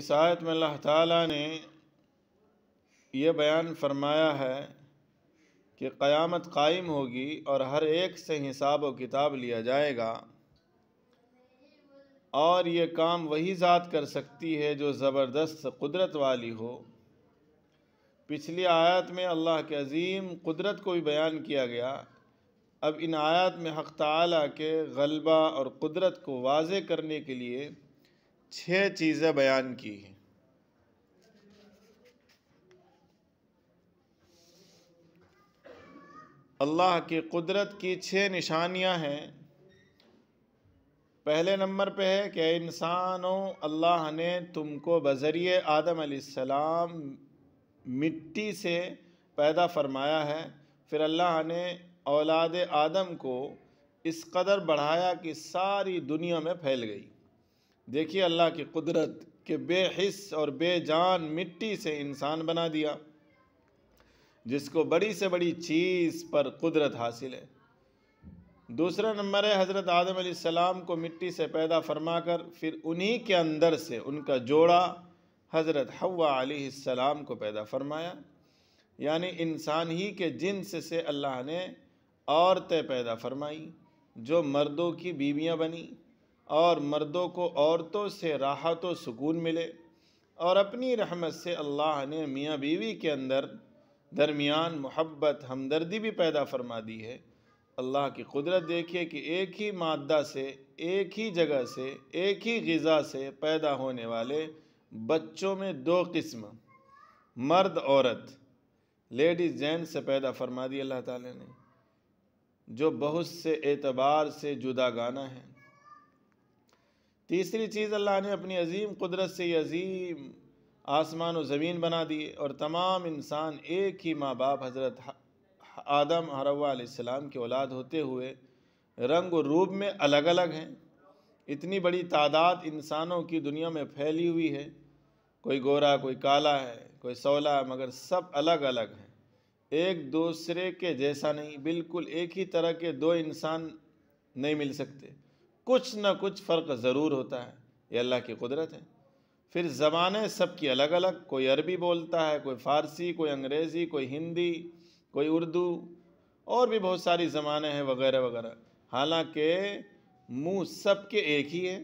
इस आयत में अल्लाह ताला ने यह बयान फरमाया है कि क़यामत कायम होगी और हर एक से हिसाब व किताब लिया जाएगा और ये काम वही ज़ात कर सकती है जो ज़बरदस्त कुदरत वाली हो पिछली आयत में अल्लाह के अजीम कुदरत को भी बयान किया गया अब इन आयत में हक़ के गलबा और कुदरत को वाज करने के लिए छह चीज़ें बयान की अल्लाह की कुदरत की छह निशानियां हैं पहले नंबर पे है कि इंसानों अल्लाह ने तुमको बज़रिए आदम सलाम मिट्टी से पैदा फरमाया है फिर अल्लाह ने औलाद आदम को इस कदर बढ़ाया कि सारी दुनिया में फैल गई देखिए अल्लाह की कुदरत के बेहिस और बेजान मिट्टी से इंसान बना दिया जिसको बड़ी से बड़ी चीज़ पर कुदरत हासिल है दूसरा नंबर है हज़रत आदम सलाम को मिट्टी से पैदा फरमाकर फिर उन्हीं के अंदर से उनका जोड़ा हज़रत हवा सलाम को पैदा फरमाया यानी इंसान ही के जिन्स से अल्लाह ने औरतें पैदा फरमाई जो मर्दों की बीवियाँ बनी और मर्दों को औरतों से राहत व सुकून मिले और अपनी रहमत से अल्लाह ने मियाँ बीवी के अंदर दरमियान मोहब्बत हमदर्दी भी पैदा फरमा दी है अल्लाह की कुदरत देखिए कि एक ही मादा से एक ही जगह से एक ही गज़ा से पैदा होने वाले बच्चों में दो किस्म मर्द औरत लेडीज़ जैन से पैदा फरमा दी अल्लाह ताला ने जो बहुत से एतबार से जुदा गाना है तीसरी चीज़ अल्लाह ने अपनी अजीम कुदरत से ये अजीम आसमान और ज़मीन बना दिए और तमाम इंसान एक ही माँ बाप हज़रत आदम हरवाम के औलाद होते हुए रंग और रूप में अलग अलग हैं इतनी बड़ी तादाद इंसानों की दुनिया में फैली हुई है कोई गोरा कोई काला है कोई सौला मगर सब अलग अलग हैं एक दूसरे के जैसा नहीं बिल्कुल एक ही तरह के दो इंसान नहीं मिल सकते कुछ ना कुछ फ़र्क ज़रूर होता है ये अल्लाह की कुदरत है फिर ज़बानें सबकी अलग अलग कोई अरबी बोलता है कोई फ़ारसी कोई अंग्रेज़ी कोई हिंदी कोई उर्दू और भी बहुत सारी ज़बानें हैं वगैरह वगैरह हालांकि मुंह सबके एक ही है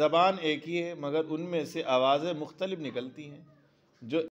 ज़बान एक ही है मगर उनमें से आवाज़ें मुख्तलिफ निकलती हैं जो